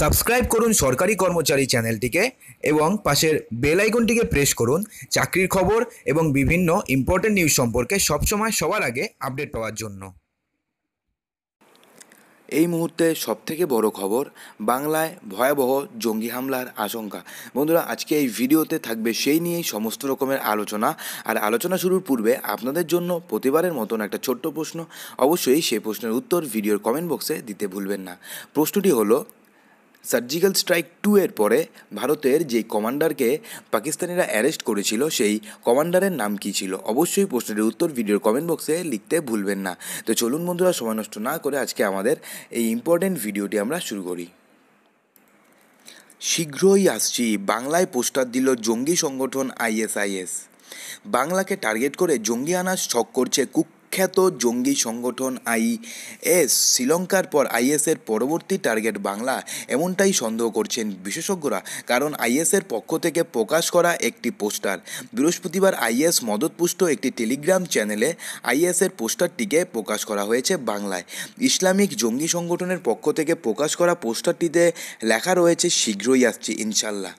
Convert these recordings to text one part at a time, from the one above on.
subscribe করুন সরকারি কর্মচারী চ্যানেলটিকে এবং পাশের বেল আইকনটিকে প্রেস করুন চাকরির খবর এবং বিভিন্ন ইম্পর্টেন্ট নিউজ সম্পর্কে সবসময় সবার আগে আপডেট পাওয়ার জন্য এই মুহূর্তে সবথেকে বড় খবর বাংলায় ভয়াবহ জঙ্গি হামলার আশঙ্কা বন্ধুরা আজকে এই ভিডিওতে থাকবে সেই নিয়েই সমস্ত রকমের আলোচনা আর আলোচনা শুরুর পূর্বে আপনাদের জন্য প্রতিবারের মতন একটা ছোট্ট প্রশ্ন অবশ্যই সেই প্রশ্নের উত্তর ভিডিওর কমেন্ট বক্সে দিতে ভুলবেন না প্রশ্নটি হলো সার্জিক্যাল স্ট্রাইক টু এর পরে ভারতের যে কমান্ডারকে পাকিস্তানিরা অ্যারেস্ট করেছিল সেই কমান্ডারের নাম কী ছিল অবশ্যই প্রশ্নের উত্তর ভিডিওর কমেন্ট বক্সে লিখতে ভুলবেন না তো চলুন বন্ধুরা সময় নষ্ট না করে আজকে আমাদের এই ইম্পর্টেন্ট ভিডিওটি আমরা শুরু করি শীঘ্রই আসছি বাংলায় পোস্টার দিল জঙ্গি সংগঠন আইএসআইএস বাংলাকে টার্গেট করে জঙ্গি আনার শখ করছে কুক কুখ্যাত জঙ্গি সংগঠন আইএস শ্রীলঙ্কার পর আইএসের পরবর্তী টার্গেট বাংলা এমনটাই সন্দেহ করছেন বিশেষজ্ঞরা কারণ আইএসের পক্ষ থেকে প্রকাশ করা একটি পোস্টার বৃহস্পতিবার আইএস মদতপুষ্ট একটি টেলিগ্রাম চ্যানেলে আইএসের পোস্টারটিকে প্রকাশ করা হয়েছে বাংলায় ইসলামিক জঙ্গি সংগঠনের পক্ষ থেকে প্রকাশ করা পোস্টারটিতে লেখা রয়েছে শীঘ্রই আসছে ইনশাল্লাহ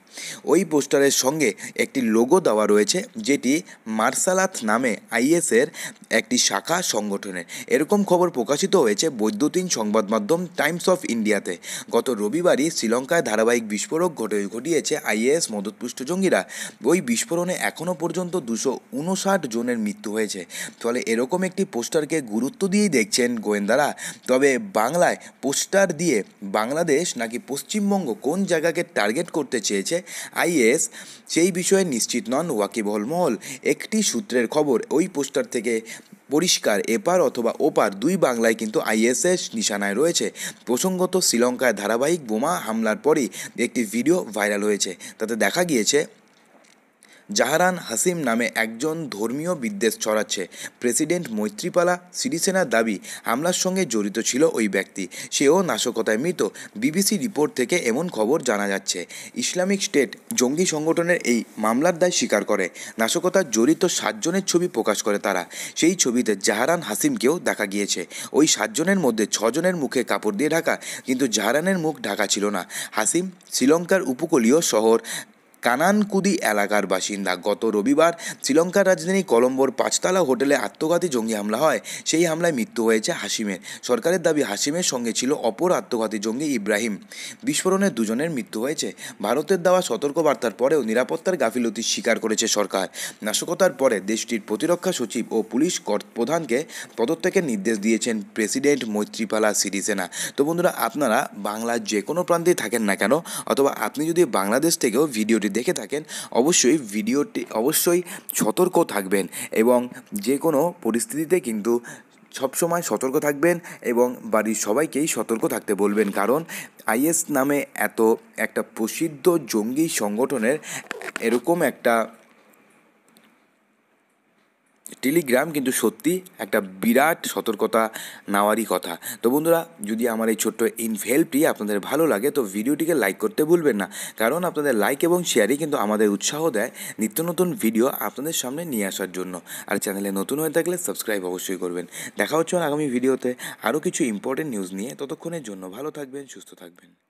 ওই পোস্টারের সঙ্গে একটি লোগো দেওয়া রয়েছে যেটি মার্শালাথ নামে আইএসের একটি শাখা শাখা সংগঠনের এরকম খবর প্রকাশিত হয়েছে বৈদ্যুতিন সংবাদ মাধ্যম টাইমস অফ ইন্ডিয়াতে গত রবিবারই শ্রীলঙ্কায় ধারাবাহিক বিস্ফোরক ঘটে ঘটিয়েছে আইএএস মদতপুষ্ট জঙ্গিরা ওই বিস্ফোরণে এখনও পর্যন্ত দুশো উনষাট জনের মৃত্যু হয়েছে ফলে এরকম একটি পোস্টারকে গুরুত্ব দিয়েই দেখছেন গোয়েন্দারা তবে বাংলায় পোস্টার দিয়ে বাংলাদেশ নাকি পশ্চিমবঙ্গ কোন জায়গাকে টার্গেট করতে চেয়েছে আইএস সেই বিষয়ে নিশ্চিত নন ওয়াকিবহল মহল একটি সূত্রের খবর ওই পোস্টার থেকে পরিষ্কার এপার অথবা ওপার দুই বাংলায় কিন্তু আইএসএস নিশানায় রয়েছে প্রসঙ্গত শ্রীলঙ্কায় ধারাবাহিক বোমা হামলার পরই একটি ভিডিও ভাইরাল হয়েছে তাতে দেখা গিয়েছে জাহারান হাসিম নামে একজন ধর্মীয় বিদ্বেষ ছড়াচ্ছে প্রেসিডেন্ট মৈত্রীপালা সিরিসেনার দাবি হামলার সঙ্গে জড়িত ছিল ওই ব্যক্তি সেও নাশকতায় মৃত বিবিসি রিপোর্ট থেকে এমন খবর জানা যাচ্ছে ইসলামিক স্টেট জঙ্গি সংগঠনের এই মামলার দায় স্বীকার করে নাশকতার জড়িত সাতজনের ছবি প্রকাশ করে তারা সেই ছবিতে জাহারান হাসিমকেও দেখা গিয়েছে ওই সাতজনের মধ্যে ছজনের মুখে কাপড় দিয়ে ঢাকা কিন্তু জাহারানের মুখ ঢাকা ছিল না হাসিম শ্রীলঙ্কার উপকূলীয় শহর কানানকুদি এলাকার বাসিন্দা গত রবিবার শ্রীলঙ্কার রাজধানী কলম্বোর পাঁচতলা হোটেলে আত্মঘাতী জঙ্গি হামলা হয় সেই হামলায় মৃত্যু হয়েছে হাসিমের সরকারের দাবি হাসিমের সঙ্গে ছিল অপর আত্মঘাতী জঙ্গি ইব্রাহিম বিস্ফোরণে দুজনের মৃত্যু হয়েছে ভারতের দেওয়া সতর্কবার্তার পরেও নিরাপত্তার গাফিলতি স্বীকার করেছে সরকার নাশকতার পরে দেশটির প্রতিরক্ষা সচিব ও পুলিশ প্রধানকে পদত্যাগের নির্দেশ দিয়েছেন প্রেসিডেন্ট মৈত্রীপালা সিরিসেনা তো বন্ধুরা আপনারা বাংলার যে কোনো প্রান্তেই থাকেন না কেন অথবা আপনি যদি বাংলাদেশ থেকেও ভিডিওটি দেখে থাকেন অবশ্যই ভিডিওটি অবশ্যই সতর্ক থাকবেন এবং যে কোনো পরিস্থিতিতে কিন্তু সবসময় সতর্ক থাকবেন এবং বাড়ির সবাইকেই সতর্ক থাকতে বলবেন কারণ আইএস নামে এত একটা প্রসিদ্ধ জঙ্গি সংগঠনের এরকম একটা টেলিগ্রাম কিন্তু সত্যি একটা বিরাট সতর্কতা নেওয়ারই কথা তো বন্ধুরা যদি আমার এই ছোট্ট ইনভেলপটি আপনাদের ভালো লাগে তো ভিডিওটিকে লাইক করতে ভুলবেন না কারণ আপনাদের লাইক এবং শেয়ারই কিন্তু আমাদের উৎসাহ দেয় নিত্য নতুন ভিডিও আপনাদের সামনে নিয়ে আসার জন্য আর চ্যানেলে নতুন হয়ে থাকলে সাবস্ক্রাইব অবশ্যই করবেন দেখা হচ্ছে আগামী ভিডিওতে আরও কিছু ইম্পর্টেন্ট নিউজ নিয়ে ততক্ষণের জন্য ভালো থাকবেন সুস্থ থাকবেন